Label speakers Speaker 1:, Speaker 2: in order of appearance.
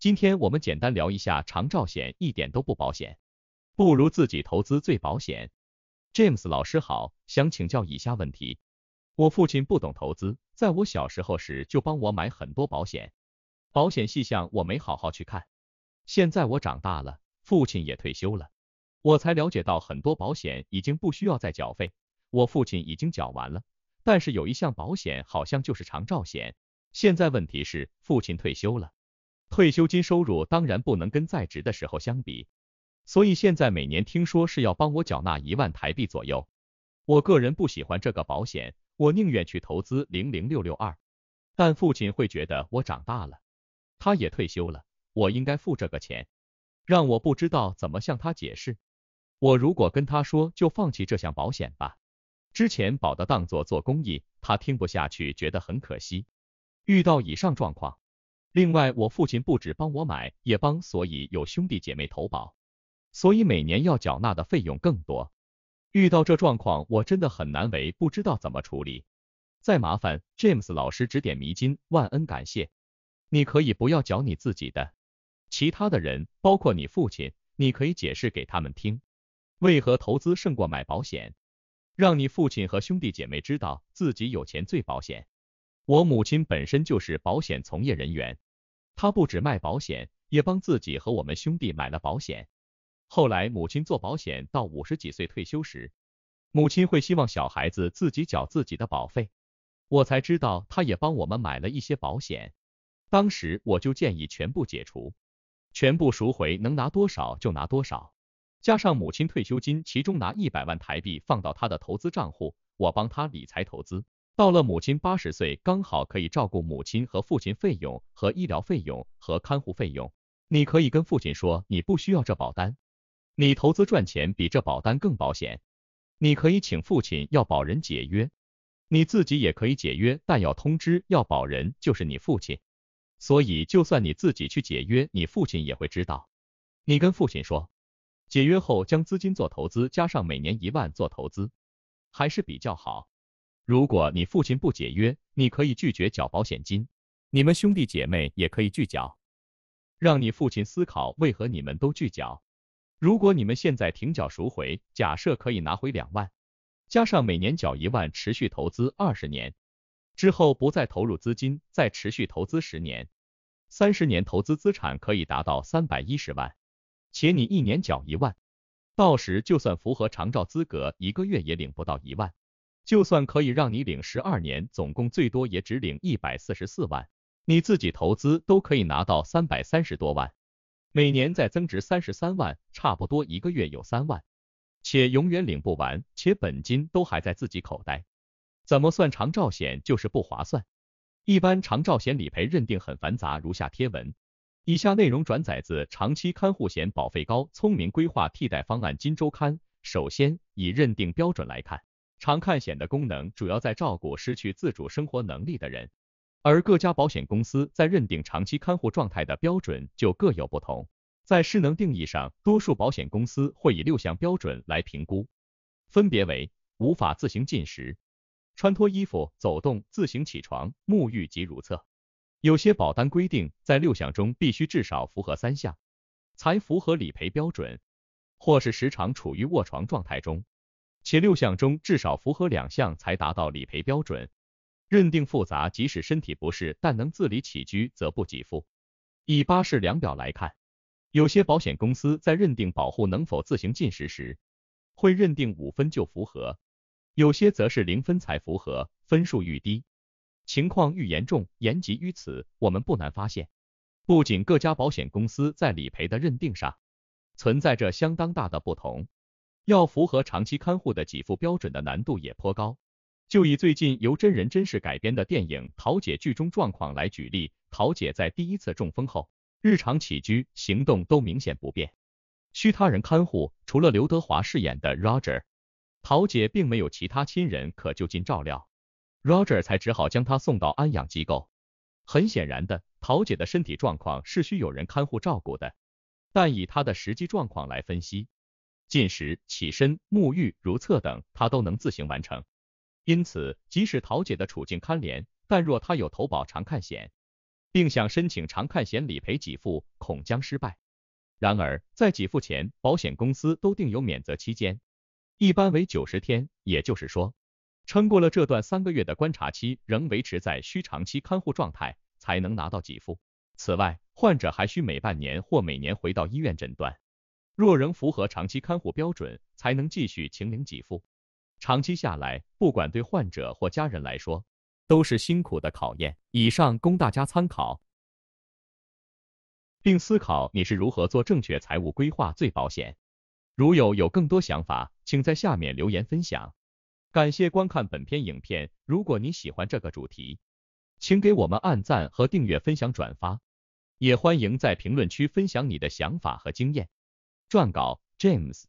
Speaker 1: 今天我们简单聊一下长照险，一点都不保险，不如自己投资最保险。James 老师好，想请教以下问题。我父亲不懂投资，在我小时候时就帮我买很多保险，保险细项我没好好去看。现在我长大了，父亲也退休了，我才了解到很多保险已经不需要再缴费，我父亲已经缴完了。但是有一项保险好像就是长照险，现在问题是父亲退休了。退休金收入当然不能跟在职的时候相比，所以现在每年听说是要帮我缴纳一万台币左右。我个人不喜欢这个保险，我宁愿去投资零零六六二。但父亲会觉得我长大了，他也退休了，我应该付这个钱，让我不知道怎么向他解释。我如果跟他说就放弃这项保险吧，之前保的当做做公益，他听不下去，觉得很可惜。遇到以上状况。另外，我父亲不止帮我买，也帮，所以有兄弟姐妹投保，所以每年要缴纳的费用更多。遇到这状况，我真的很难为，不知道怎么处理。再麻烦 James 老师指点迷津，万恩感谢。你可以不要缴你自己的，其他的人，包括你父亲，你可以解释给他们听，为何投资胜过买保险，让你父亲和兄弟姐妹知道自己有钱最保险。我母亲本身就是保险从业人员。他不止卖保险，也帮自己和我们兄弟买了保险。后来母亲做保险到五十几岁退休时，母亲会希望小孩子自己缴自己的保费。我才知道他也帮我们买了一些保险。当时我就建议全部解除，全部赎回，能拿多少就拿多少，加上母亲退休金，其中拿一百万台币放到他的投资账户，我帮他理财投资。到了母亲八十岁，刚好可以照顾母亲和父亲费用和医疗费用和看护费用。你可以跟父亲说，你不需要这保单，你投资赚钱比这保单更保险。你可以请父亲要保人解约，你自己也可以解约，但要通知要保人，就是你父亲。所以就算你自己去解约，你父亲也会知道。你跟父亲说，解约后将资金做投资，加上每年一万做投资，还是比较好。如果你父亲不解约，你可以拒绝缴保险金，你们兄弟姐妹也可以拒缴，让你父亲思考为何你们都拒缴。如果你们现在停缴赎回，假设可以拿回两万，加上每年缴一万持续投资二十年，之后不再投入资金，再持续投资十年，三十年投资资产可以达到三百一十万，且你一年缴一万，到时就算符合长照资格，一个月也领不到一万。就算可以让你领十二年，总共最多也只领一百四十四万，你自己投资都可以拿到三百三十多万，每年再增值三十三万，差不多一个月有三万，且永远领不完，且本金都还在自己口袋。怎么算长照险就是不划算？一般长照险理赔认定很繁杂，如下贴文。以下内容转载自长期看护险保费高，聪明规划替代方案。金周刊。首先，以认定标准来看。常看险的功能主要在照顾失去自主生活能力的人，而各家保险公司在认定长期看护状态的标准就各有不同。在失能定义上，多数保险公司会以六项标准来评估，分别为无法自行进食、穿脱衣服、走动、自行起床、沐浴及如厕。有些保单规定在六项中必须至少符合三项，才符合理赔标准，或是时常处于卧床状态中。且六项中至少符合两项才达到理赔标准，认定复杂，即使身体不适但能自理起居则不给付。以八式量表来看，有些保险公司在认定保护能否自行进食时，会认定五分就符合，有些则是零分才符合，分数愈低，情况愈严重。言及于此，我们不难发现，不仅各家保险公司在理赔的认定上存在着相当大的不同。要符合长期看护的给付标准的难度也颇高。就以最近由真人真事改编的电影《桃姐》剧中状况来举例，桃姐在第一次中风后，日常起居、行动都明显不便，需他人看护。除了刘德华饰演的 Roger，桃姐并没有其他亲人可就近照料，Roger 才只好将她送到安养机构。很显然的，桃姐的身体状况是需有人看护照顾的，但以她的实际状况来分析。进食、起身、沐浴、如厕等，他都能自行完成。因此，即使桃姐的处境堪怜，但若她有投保常看险，并想申请常看险理赔给付，恐将失败。然而，在给付前，保险公司都定有免责期间，一般为九十天，也就是说，撑过了这段三个月的观察期，仍维持在需长期看护状态，才能拿到给付。此外，患者还需每半年或每年回到医院诊断。若仍符合长期看护标准，才能继续请领给付。长期下来，不管对患者或家人来说，都是辛苦的考验。以上供大家参考，并思考你是如何做正确财务规划最保险。如有有更多想法，请在下面留言分享。感谢观看本篇影片。如果你喜欢这个主题，请给我们按赞和订阅、分享、转发，也欢迎在评论区分享你的想法和经验。撰稿：James。